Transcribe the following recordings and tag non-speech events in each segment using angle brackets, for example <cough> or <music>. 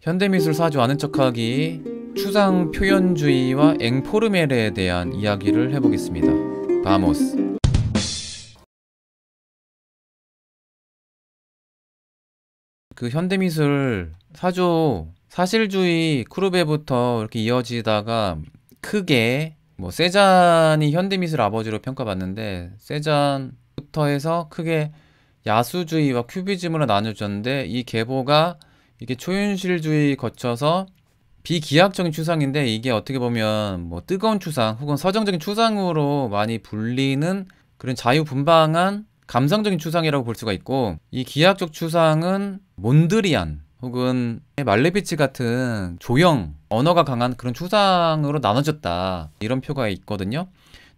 현대미술 사주 아는 척하기 추상 표현주의와 앵포르멜에 대한 이야기를 해보겠습니다. 바모스 그 현대미술 사조 사실주의 크루베부터 이렇게 이어지다가 크게 뭐 세잔이 현대미술 아버지로 평가받는데 세잔부터 해서 크게 야수주의와 큐비즘으로 나눠졌는데 이 계보가 이게 초현실주의 거쳐서 비기하적인 추상인데 이게 어떻게 보면 뭐 뜨거운 추상 혹은 서정적인 추상으로 많이 불리는 그런 자유분방한 감성적인 추상이라고 볼 수가 있고 이 기하학적 추상은 몬드리안 혹은 말레비치 같은 조형 언어가 강한 그런 추상으로 나눠졌다 이런 표가 있거든요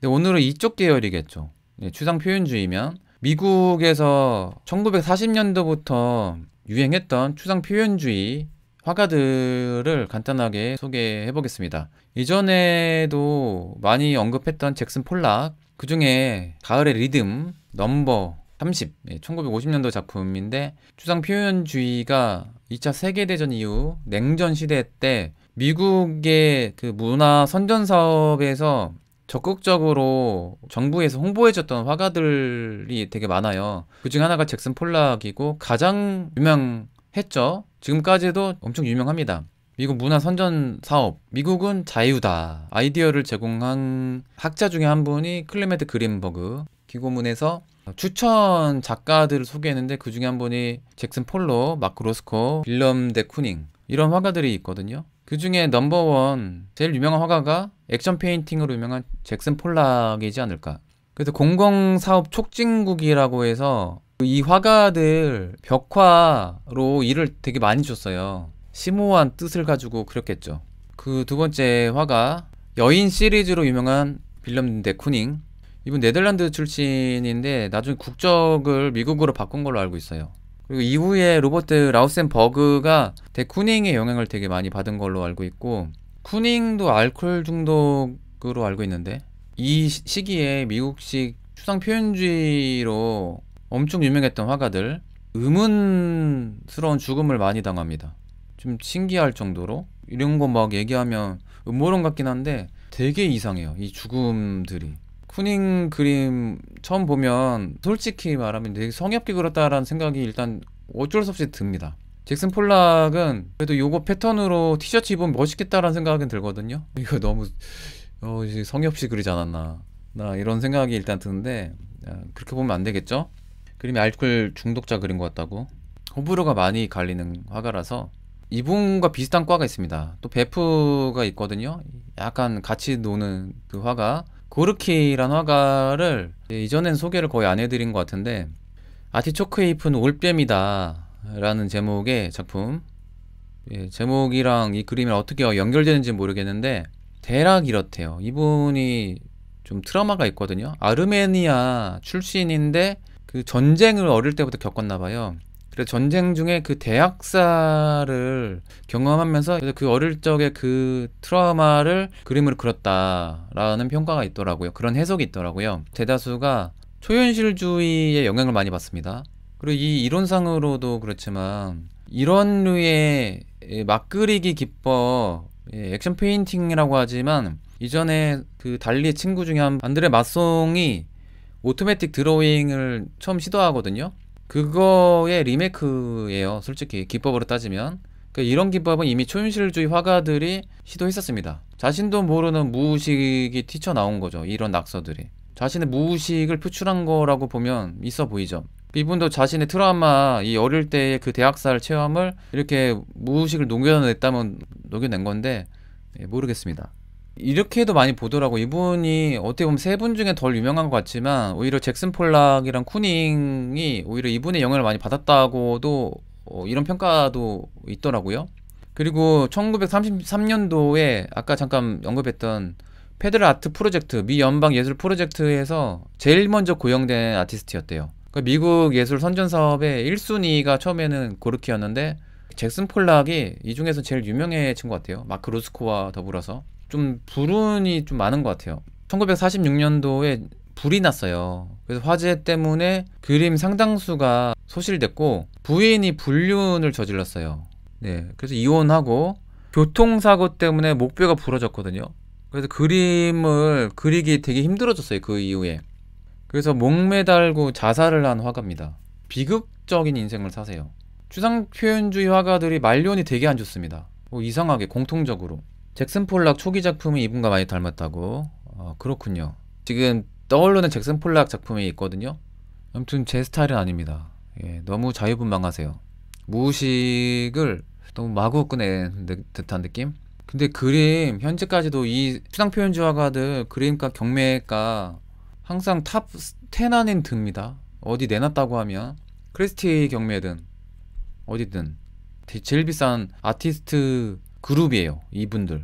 근데 오늘은 이쪽 계열이겠죠 예, 추상 표현주의면 미국에서 1940년도부터 유행했던 추상 표현주의 화가들을 간단하게 소개해 보겠습니다. 이전에도 많이 언급했던 잭슨 폴락, 그 중에 가을의 리듬, 넘버, 30, 1950년도 예, 작품인데 추상 표현주의가 2차 세계대전 이후 냉전 시대 때 미국의 그 문화 선전 사업에서 적극적으로 정부에서 홍보해줬던 화가들이 되게 많아요. 그중 하나가 잭슨 폴락이고 가장 유명했죠. 지금까지도 엄청 유명합니다. 미국 문화 선전 사업 미국은 자유다 아이디어를 제공한 학자 중에 한 분이 클레메드 그린버그 기고문에서 추천 작가들을 소개했는데 그 중에 한 분이 잭슨 폴로, 마크 로스코, 빌럼 데 쿠닝 이런 화가들이 있거든요. 그 중에 넘버원 제일 유명한 화가가 액션 페인팅으로 유명한 잭슨 폴락이지 않을까. 그래서 공공사업 촉진국이라고 해서 이 화가들 벽화로 일을 되게 많이 줬어요. 심오한 뜻을 가지고 그렸겠죠. 그 두 번째 화가 여인 시리즈로 유명한 빌럼 데 쿠닝. 이분 네덜란드 출신인데 나중에 국적을 미국으로 바꾼 걸로 알고 있어요. 그리고 이후에 로버트 라우센버그가 데쿠닝의 영향을 되게 많이 받은 걸로 알고 있고 쿠닝도 알코올 중독으로 알고 있는데 이 시기에 미국식 추상 표현주의로 엄청 유명했던 화가들 의문스러운 죽음을 많이 당합니다. 좀 신기할 정도로 이런 거 막 얘기하면 음모론 같긴 한데 되게 이상해요. 이 죽음들이 쿠닝 그림 처음 보면 솔직히 말하면 되게 성의없게 그렸다라는 생각이 일단 어쩔 수 없이 듭니다. 잭슨 폴락은 그래도 요거 패턴으로 티셔츠 입으면 멋있겠다라는 생각은 들거든요. 이거 너무 어, 성엽씨 그리지 않았나 나 이런 생각이 일단 드는데 아, 그렇게 보면 안 되겠죠? 그림이 알코 중독자 그린 것 같다고 호불호가 많이 갈리는 화가라서 이분과 비슷한 과가 있습니다. 또 베프가 있거든요. 약간 같이 노는 그 화가 고르키란 화가를 이전엔 소개를 거의 안 해드린 것 같은데 아티초크의 잎은 올빼미다 라는 제목의 작품 예, 제목이랑 이 그림이랑 어떻게 연결되는지 모르겠는데 대략 이렇대요 이분이 좀 트라우마가 있거든요 아르메니아 출신인데 그 전쟁을 어릴 때부터 겪었나 봐요 그래서 전쟁 중에 그 대학살을 경험하면서 그 어릴 적에 그 트라우마를 그림으로 그렸다라는 평가가 있더라고요. 그런 해석이 있더라고요. 대다수가 초현실주의에 영향을 많이 받습니다. 그리고 이 이론상으로도 그렇지만 이런 류의 막그리기 기법 예, 액션 페인팅이라고 하지만 이전에 그 달리의 친구 중에 한 안드레 마송이 오토매틱 드로잉을 처음 시도하거든요. 그거의 리메이크예요. 솔직히 기법으로 따지면. 그러니까 이런 기법은 이미 초현실주의 화가들이 시도했었습니다. 자신도 모르는 무의식이 튀쳐나온 거죠. 이런 낙서들이. 자신의 무의식을 표출한 거라고 보면 있어 보이죠. 이분도 자신의 트라우마, 이 어릴 때의 그 대학살 체험을 이렇게 무의식을 녹여냈다면 녹여낸 건데 예, 모르겠습니다. 이렇게도 많이 보더라고 이분이 어떻게 보면 세 분 중에 덜 유명한 것 같지만 오히려 잭슨 폴락이랑 쿠닝이 오히려 이분의 영향을 많이 받았다고도 어, 이런 평가도 있더라고요. 그리고 1933년도에 아까 잠깐 언급했던 페드라 아트 프로젝트 미 연방 예술 프로젝트에서 제일 먼저 고용된 아티스트였대요. 그러니까 미국 예술 선전 사업의 1순위가 처음에는 고르키였는데 잭슨 폴락이 이 중에서 제일 유명해진 것 같아요. 마크 로스코와 더불어서 좀 불운이 좀 많은 것 같아요. 1946년도에 불이 났어요. 그래서 화재 때문에 그림 상당수가 소실됐고 부인이 불륜을 저질렀어요. 네, 그래서 이혼하고 교통사고 때문에 목뼈가 부러졌거든요. 그래서 그림을 그리기 되게 힘들어졌어요. 그 이후에. 그래서 목매달고 자살을 한 화가입니다. 비극적인 인생을 사세요. 추상 표현주의 화가들이 말년이 되게 안 좋습니다. 뭐 이상하게 공통적으로. 잭슨 폴락 초기 작품이 이분과 많이 닮았다고? 아, 그렇군요. 지금 떠오르는 잭슨 폴락 작품이 있거든요. 아무튼 제 스타일은 아닙니다. 예, 너무 자유분방하세요. 무의식을 너무 마구 꺼낸 듯한 느낌? 근데 그림 현재까지도 이 수상 표현 주화가들 그림과 경매가 항상 탑 10 안엔 듭니다. 어디 내놨다고 하면 크리스티 경매든 어디든 제일 비싼 아티스트 그룹이에요. 이분들.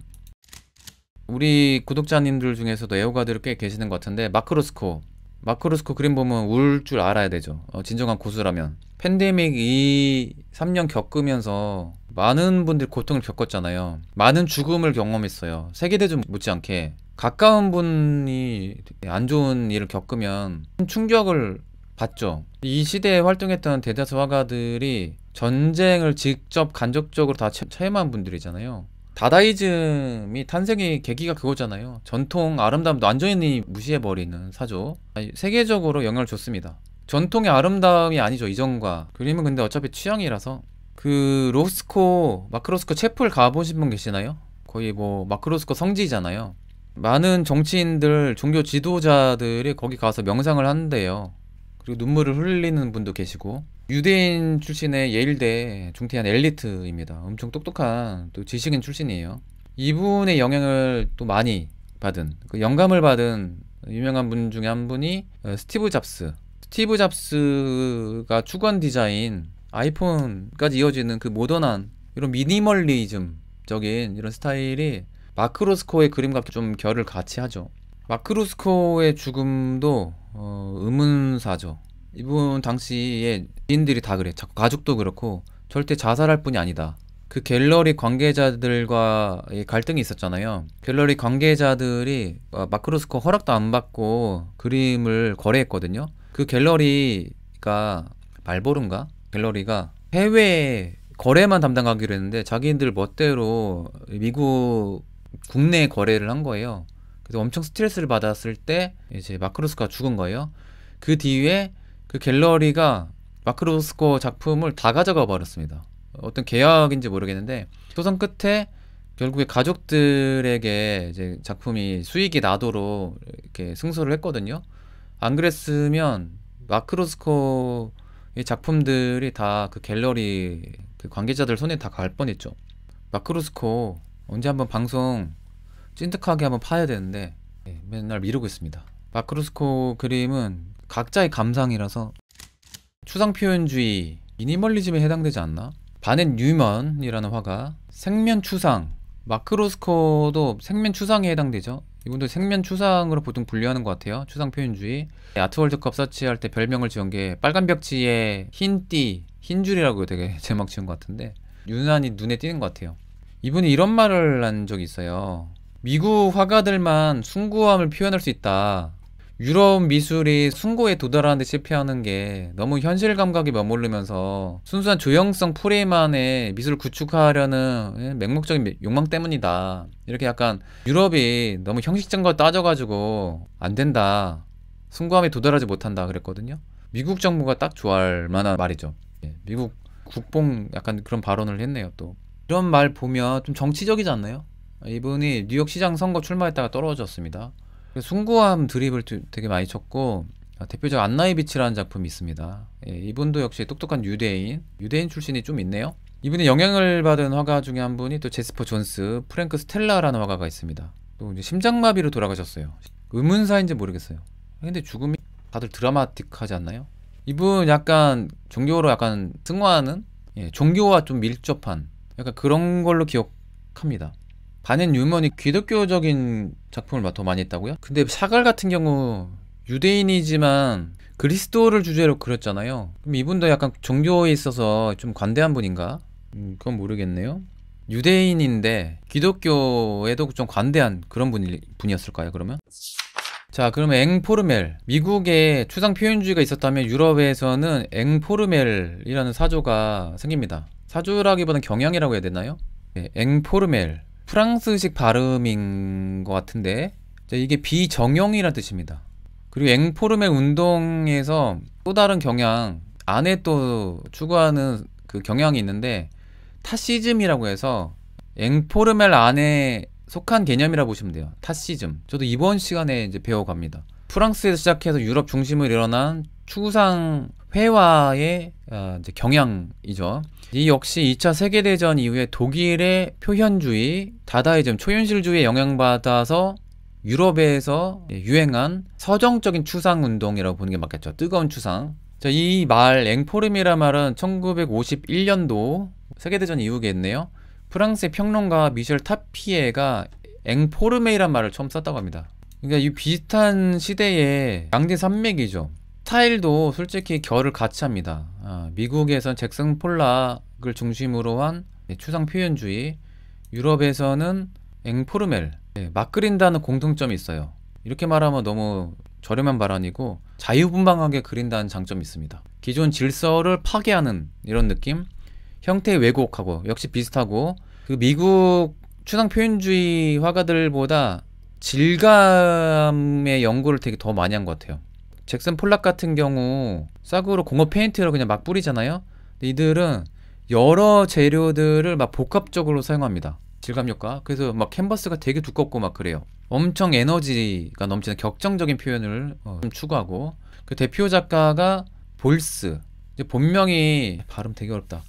우리 구독자님들 중에서도 애호가들이 꽤 계시는 것 같은데 마크로스코 마크로스코 그림 보면 울 줄 알아야 되죠. 어, 진정한 고수라면. 팬데믹 이 3년 겪으면서 많은 분들이 고통을 겪었잖아요. 많은 죽음을 경험했어요. 세계대전 못지않게. 가까운 분이 안 좋은 일을 겪으면 충격을 받죠. 이 시대에 활동했던 대다수 화가들이 전쟁을 직접 간접적으로 다 체험한 분들이잖아요. 다다이즘이 탄생의 계기가 그거잖아요. 전통 아름다움도 완전히 무시해버리는 사조. 세계적으로 영향을 줬습니다. 전통의 아름다움이 아니죠, 이전과. 그림은 근데 어차피 취향이라서. 그 로스코, 마크로스코 채플 가보신 분 계시나요? 거의 뭐 마크로스코 성지잖아요. 많은 정치인들, 종교 지도자들이 거기 가서 명상을 하는데요. 그리고 눈물을 흘리는 분도 계시고 유대인 출신의 예일대 중퇴한 엘리트입니다. 엄청 똑똑한 또 지식인 출신이에요. 이분의 영향을 또 많이 받은 그 영감을 받은 유명한 분 중에 한 분이 어, 스티브 잡스. 스티브 잡스가 추구한 디자인 아이폰까지 이어지는 그 모던한 이런 미니멀리즘적인 이런 스타일이 마크로스코의 그림과 좀 결을 같이 하죠. 마크로스코의 죽음도 어, 의문사죠. 이분 당시에 지인들이 다 그래. 가족도 그렇고 절대 자살할 뿐이 아니다. 그 갤러리 관계자들과의 갈등이 있었잖아요. 갤러리 관계자들이 어, 마크로스코 허락도 안 받고 그림을 거래했거든요. 그 갤러리가 말보름가 갤러리가 해외 거래만 담당하기로 했는데 자기들 멋대로 미국 국내 거래를 한 거예요. 그래서 엄청 스트레스를 받았을 때 이제 마크로스가 코 죽은 거예요. 그 뒤에 그 갤러리가 마크로스코 작품을 다 가져가 버렸습니다. 어떤 계약인지 모르겠는데 소송 끝에 결국에 가족들에게 이제 작품이 수익이 나도록 이렇게 승소를 했거든요. 안 그랬으면 마크로스코의 작품들이 다 그 갤러리 그 관계자들 손에 다 갈 뻔했죠. 마크로스코 언제 한번 방송 찐득하게 한번 파야 되는데 네, 맨날 미루고 있습니다. 마크로스코 그림은 각자의 감상이라서 추상 표현주의 미니멀리즘에 해당되지 않나? 바넷 뉴먼이라는 화가 생면 추상 마크로스코도 생면 추상에 해당되죠. 이분도 생면 추상으로 보통 분류하는 것 같아요. 추상 표현주의. 아트월드컵 서치할 때 별명을 지은 게 빨간 벽지에 흰 띠, 흰 줄이라고 되게 <laughs> 제목 지은 것 같은데 유난히 눈에 띄는 것 같아요. 이분이 이런 말을 한 적이 있어요. 미국 화가들만 숭고함을 표현할 수 있다. 유럽 미술이 순고에 도달하는 데 실패하는 게 너무 현실 감각이 머물르면서 순수한 조형성 프레임 안에 미술을 구축하려는 맹목적인 욕망 때문이다. 이렇게 약간 유럽이 너무 형식적인 걸 따져가지고 안 된다. 순고함에 도달하지 못한다 그랬거든요. 미국 정부가 딱 좋아할 만한 말이죠. 예, 미국 국뽕 약간 그런 발언을 했네요 또. 이런 말 보면 좀 정치적이지 않나요? 이분이 뉴욕 시장 선거 출마했다가 떨어졌습니다. 순구함 드립을 되게 많이 쳤고 아, 대표적 안나이비치라는 작품이 있습니다. 예, 이분도 역시 똑똑한 유대인, 유대인 출신이 좀 있네요. 이분이 영향을 받은 화가 중에 한 분이 또 제스퍼 존스, 프랭크 스텔라라는 화가가 있습니다. 또 이제 심장마비로 돌아가셨어요. 의문사인지 모르겠어요. 근데 죽음이 다들 드라마틱하지 않나요? 이분 약간 종교로 약간 승화하는 예, 종교와 좀 밀접한 약간 그런 걸로 기억합니다. 반인 유먼이 기독교적인 작품을 더 많이 했다고요? 근데 샤갈 같은 경우 유대인이지만 그리스도를 주제로 그렸잖아요. 그럼 이분도 약간 종교에 있어서 좀 관대한 분인가? 음, 그건 모르겠네요. 유대인인데 기독교에도 좀 관대한 그런 분이, 분이었을까요, 그러면? 자, 그러면 앵포르멜. 미국에 추상 표현주의가 있었다면 유럽에서는 앵포르멜이라는 사조가 생깁니다. 사조라기보다는 경향이라고 해야 되나요? 네, 앵포르멜. 프랑스식 발음인 것 같은데 이게 비정형이란 뜻입니다. 그리고 앵포르멜 운동에서 또 다른 경향 안에 또 추구하는 그 경향이 있는데 타시즘이라고 해서 앵포르멜 안에 속한 개념이라 고 보시면 돼요. 타시즘. 저도 이번 시간에 이제 배워갑니다. 프랑스에서 시작해서 유럽 중심을 일어난 추구상 회화의 어, 경향이죠. 이 역시 2차 세계대전 이후에 독일의 표현주의, 다다이즘, 초현실주의에 영향받아서 유럽에서 유행한 서정적인 추상운동이라고 보는 게 맞겠죠. 뜨거운 추상. 자, 이 말, 앵포름이라 말은 1951년도 세계대전 이후겠네요. 프랑스의 평론가 미셸 타피에가 앵포르메이란 말을 처음 썼다고 합니다. 그러니까 이 비슷한 시대의 양대 산맥이죠. 스타일도 솔직히 결을 같이 합니다. 아, 미국에선 잭슨 폴락을 중심으로 한 네, 추상 표현주의, 유럽에서는 앵포르멜, 네, 막 그린다는 공통점이 있어요. 이렇게 말하면 너무 저렴한 발언이고 자유분방하게 그린다는 장점이 있습니다. 기존 질서를 파괴하는 이런 느낌, 형태 의 왜곡하고 역시 비슷하고 그 미국 추상 표현주의 화가들보다 질감의 연구를 되게 더 많이 한 것 같아요 잭슨 폴락 같은 경우 싸구로 공업 페인트로 그냥 막 뿌리잖아요 이들은 여러 재료들을 막 복합적으로 사용합니다 질감 효과 그래서 막 캔버스가 되게 두껍고 막 그래요 엄청 에너지가 넘치는 격정적인 표현을 어, 좀 추구하고 그 대표 작가가 볼스 본명이 발음 되게 어렵다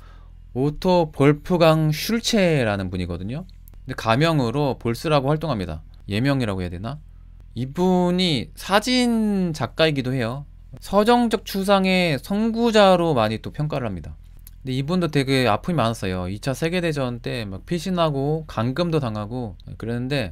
오토 볼프강 슐체라는 분이거든요 근데 가명으로 볼스라고 활동합니다 예명이라고 해야 되나? 이분이 사진 작가이기도 해요. 서정적 추상의 선구자로 많이 또 평가를 합니다. 근데 이분도 되게 아픔이 많았어요. 2차 세계대전 때 막 피신하고 감금도 당하고 그랬는데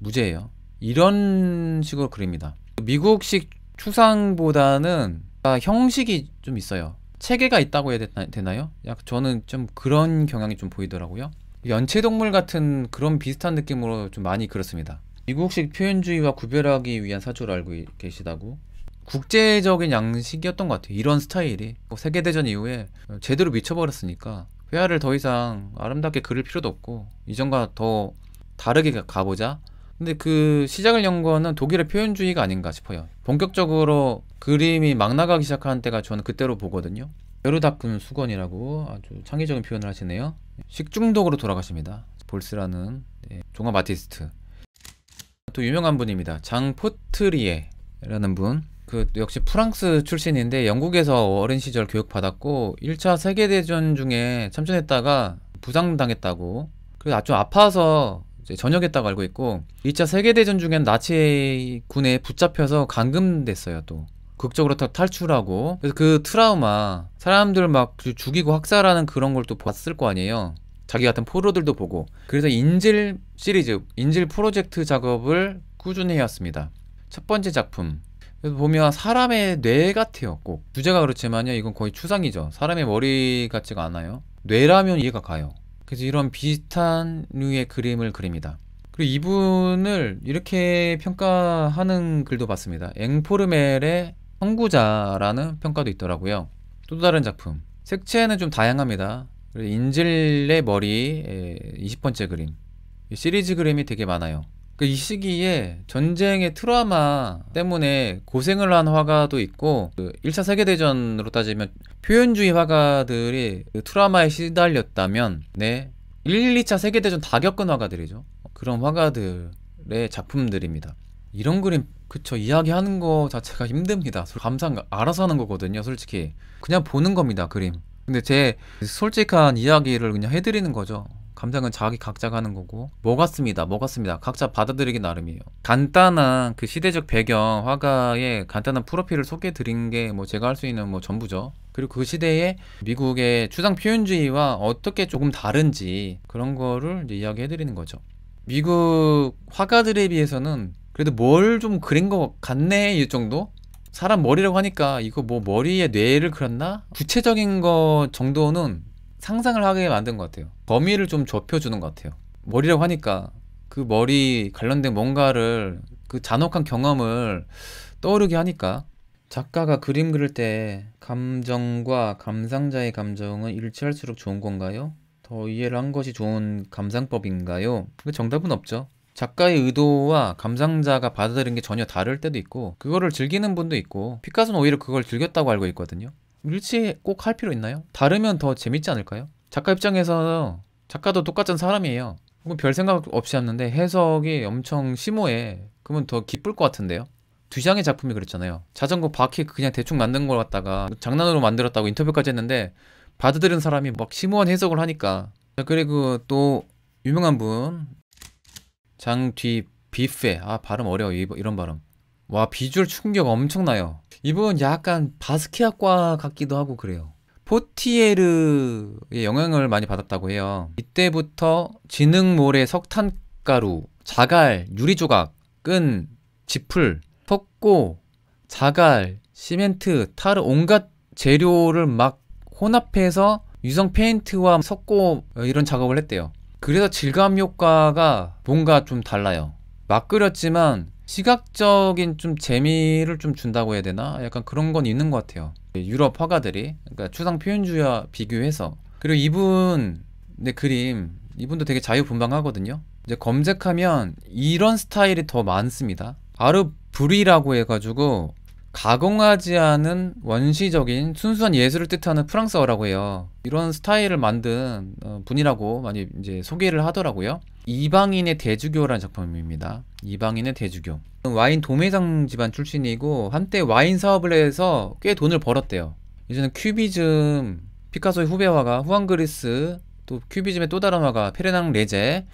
무죄예요. 이런 식으로 그립니다. 미국식 추상보다는 아, 형식이 좀 있어요. 체계가 있다고 해야 되나요? 약 저는 좀 그런 경향이 좀 보이더라고요. 연체동물 같은 그런 비슷한 느낌으로 좀 많이 그렇습니다. 미국식 표현주의와 구별하기 위한 사조를 알고 계시다고? 국제적인 양식이었던 것 같아요. 이런 스타일이 뭐 세계대전 이후에 제대로 미쳐버렸으니까 회화를 더 이상 아름답게 그릴 필요도 없고 이전과 더 다르게 가보자. 근데 그 시작을 연 거는 독일의 표현주의가 아닌가 싶어요. 본격적으로 그림이 막 나가기 시작하는 때가 저는 그때로 보거든요. 에르 닦은 수건이라고 아주 창의적인 표현을 하시네요. 식중독으로 돌아가십니다. 볼스라는 네, 종합 아티스트. 또 유명한 분입니다. 장 포트리에라는 분. 그 역시 프랑스 출신인데 영국에서 어린 시절 교육받았고 1차 세계대전 중에 참전했다가 부상당했다고 그래서 아주 아파서 전역했다고 알고 있고 2차 세계대전 중엔 나치 군에 붙잡혀서 감금됐어요 또 극적으로 다 탈출하고 그래서 그 트라우마 사람들 막 죽이고 학살하는 그런 걸 또 봤을 거 아니에요 자기 같은 포로들도 보고 그래서 인질 시리즈 인질 프로젝트 작업을 꾸준히 해왔습니다 첫 번째 작품 보면 사람의 뇌 같아요 꼭 주제가 그렇지만요 이건 거의 추상이죠 사람의 머리 같지가 않아요 뇌라면 이해가 가요 그래서 이런 비슷한 류의 그림을 그립니다 그리고 이분을 이렇게 평가하는 글도 봤습니다 앵포르멜의 선구자라는 평가도 있더라고요. 또 다른 작품. 색채는 좀 다양합니다. 인질의 머리 20번째 그림. 시리즈 그림이 되게 많아요. 그러니까 이 시기에 전쟁의 트라마 때문에 고생을 한 화가도 있고 1차 그 세계대전으로 따지면 표현주의 화가들이 그 트라마에 시달렸다면 네 1, 2차 세계대전 다 겪은 화가들이죠 그런 화가들의 작품들입니다 이런 그림 그쵸 이야기하는 거 자체가 힘듭니다 감상 알아서 하는 거거든요 솔직히 그냥 보는 겁니다 그림 근데 제 솔직한 이야기를 그냥 해드리는 거죠 감상은 자기 각자가 하는 거고 뭐 같습니다 뭐 같습니다 각자 받아들이기 나름이에요 간단한 그 시대적 배경 화가의 간단한 프로필을 소개해 드린 게 뭐 제가 할 수 있는 뭐 전부죠 그리고 그 시대에 미국의 추상 표현주의와 어떻게 조금 다른지 그런 거를 이야기해 드리는 거죠 미국 화가들에 비해서는 그래도 뭘 좀 그린 것 같네 이 정도? 사람 머리라고 하니까 이거 뭐 머리에 뇌를 그렸나? 구체적인 거 정도는 상상을 하게 만든 것 같아요 범위를 좀 좁혀주는 것 같아요 머리라고 하니까 그 머리 관련된 뭔가를 그 잔혹한 경험을 떠오르게 하니까 작가가 그림 그릴 때 감정과 감상자의 감정은 일치할수록 좋은 건가요? 더 이해를 한 것이 좋은 감상법인가요? 그 정답은 없죠 작가의 의도와 감상자가 받아들인 게 전혀 다를 때도 있고 그거를 즐기는 분도 있고 피카소는 오히려 그걸 즐겼다고 알고 있거든요. 일치 꼭 할 필요 있나요? 다르면 더 재밌지 않을까요? 작가 입장에서 작가도 똑같은 사람이에요. 그럼 뭐 별 생각 없이 하는데 해석이 엄청 심오해. 그러면 더 기쁠 것 같은데요? 두장의 작품이 그랬잖아요. 자전거 바퀴 그냥 대충 만든 걸 갖다가 장난으로 만들었다고 인터뷰까지 했는데 받아들인 사람이 막 심오한 해석을 하니까. 그리고 또 유명한 분 장뒤 뷔페 아 발음 어려워 이런 발음 와 비주얼 충격 엄청나요 이분 약간 바스키아과 같기도 하고 그래요 포티에르의 영향을 많이 받았다고 해요 이때부터 지능모래 석탄가루 자갈 유리조각 끈 지풀 석고 자갈 시멘트 타르 온갖 재료를 막 혼합해서 유성 페인트와 석고 이런 작업을 했대요 그래서 질감 효과가 뭔가 좀 달라요. 막그렸지만 시각적인 좀 재미를 좀 준다고 해야 되나? 약간 그런 건 있는 것 같아요. 유럽 화가들이 그러니까 추상 표현주와 비교해서 그리고 이분 내 네, 그림 이분도 되게 자유분방하거든요. 이제 검색하면 이런 스타일이 더 많습니다. 아르브리라고 해가지고 가공하지 않은 원시적인 순수한 예술을 뜻하는 프랑스어라고 해요. 이런 스타일을 만든 어, 분이라고 많이 이제 소개를 하더라고요. 이방인의 대주교라는 작품입니다. 이방인의 대주교. 와인 도매상 집안 출신이고 한때 와인 사업을 해서 꽤 돈을 벌었대요. 이제는 큐비즘, 피카소의 후배화가 후앙그리스, 또 큐비즘의 또 다른 화가 페르낭 레제,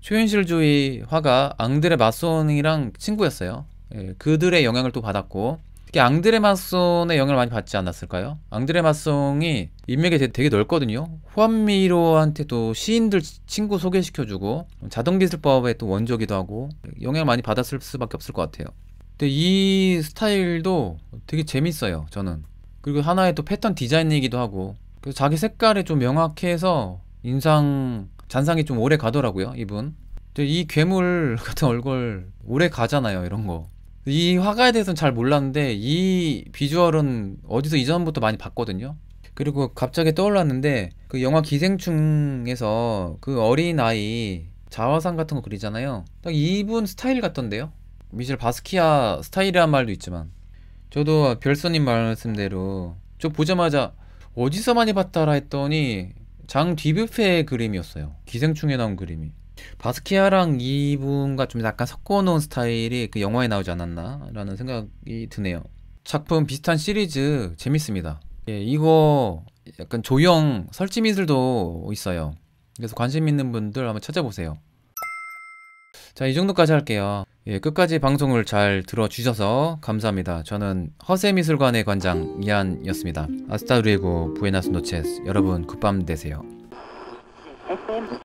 초현실주의 화가 앙드레 마소이랑 친구였어요. 예, 그들의 영향을 또 받았고 특히 앙드레 마송의 영향을 많이 받지 않았을까요? 앙드레 마송이 인맥이 되게, 되게 넓거든요. 호암미로한테 또 시인들 친구 소개시켜주고 자동기술법의 또 원조기도 하고 영향 많이 받았을 수밖에 없을 것 같아요. 근데 이 스타일도 되게 재밌어요. 저는 그리고 하나의 또 패턴 디자인이기도 하고 그래서 자기 색깔에 좀 명확해서 인상 잔상이 좀 오래 가더라고요. 이분. 이 괴물 <laughs> 같은 얼굴 오래 가잖아요. 이런 거. 이 화가에 대해서는 잘 몰랐는데 이 비주얼은 어디서 이전부터 많이 봤거든요. 그리고 갑자기 떠올랐는데 그 영화 기생충에서 그 어린 아이 자화상 같은 거 그리잖아요. 딱 이분 스타일 같던데요. 미셸 바스키아 스타일이란 말도 있지만 저도 별선님 말씀대로 저 보자마자 어디서 많이 봤다라 했더니 장 디뷰페의 그림이었어요. 기생충에 나온 그림이. 바스키아랑 이분과 좀 약간 섞어놓은 스타일이 그 영화에 나오지 않았나라는 생각이 드네요. 작품 비슷한 시리즈 재밌습니다. 예, 이거 약간 조형 설치 미술도 있어요. 그래서 관심 있는 분들 한번 찾아보세요. 자, 이 정도까지 할게요. 예, 끝까지 방송을 잘 들어주셔서 감사합니다. 저는 허세미술관의 관장 이한이었습니다. 아스타루에고 부에나스 노체스 여러분 굿밤 되세요.